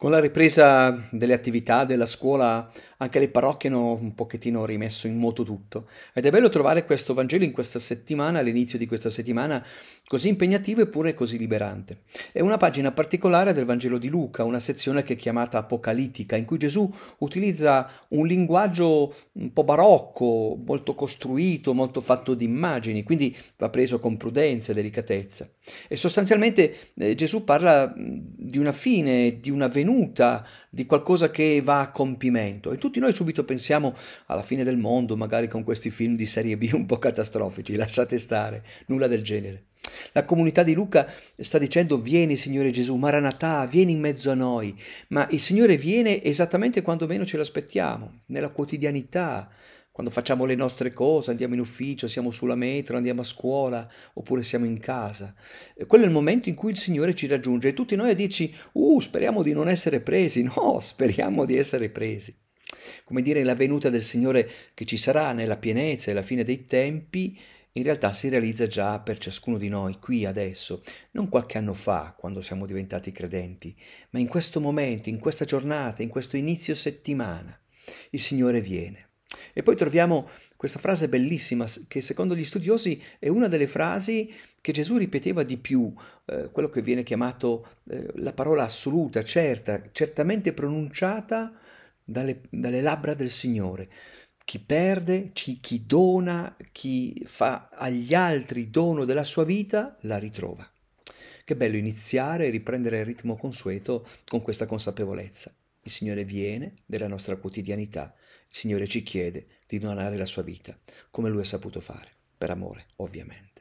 Con la ripresa delle attività della scuola anche le parrocchie hanno un pochettino rimesso in moto tutto. Ed è bello trovare questo Vangelo in questa settimana, all'inizio di questa settimana, così impegnativo eppure così liberante. È una pagina particolare del Vangelo di Luca, una sezione che è chiamata apocalittica, in cui Gesù utilizza un linguaggio un po' barocco, molto costruito, molto fatto di immagini, quindi va preso con prudenza e delicatezza. E sostanzialmente eh, Gesù parla di una fine, di una venuta, di qualcosa che va a compimento. E tutto tutti noi subito pensiamo alla fine del mondo, magari con questi film di serie B un po' catastrofici, lasciate stare, nulla del genere. La comunità di Luca sta dicendo vieni Signore Gesù, Maranatà, vieni in mezzo a noi, ma il Signore viene esattamente quando meno ce l'aspettiamo, nella quotidianità, quando facciamo le nostre cose, andiamo in ufficio, siamo sulla metro, andiamo a scuola oppure siamo in casa. Quello è il momento in cui il Signore ci raggiunge e tutti noi a dirci, uh, speriamo di non essere presi, no, speriamo di essere presi come dire, la venuta del Signore che ci sarà nella pienezza e la fine dei tempi, in realtà si realizza già per ciascuno di noi qui adesso, non qualche anno fa quando siamo diventati credenti, ma in questo momento, in questa giornata, in questo inizio settimana. Il Signore viene. E poi troviamo questa frase bellissima che secondo gli studiosi è una delle frasi che Gesù ripeteva di più, eh, quello che viene chiamato eh, la parola assoluta, certa, certamente pronunciata dalle, dalle labbra del Signore. Chi perde, chi, chi dona, chi fa agli altri dono della sua vita, la ritrova. Che bello iniziare e riprendere il ritmo consueto con questa consapevolezza. Il Signore viene della nostra quotidianità, il Signore ci chiede di donare la sua vita, come Lui ha saputo fare, per amore, ovviamente.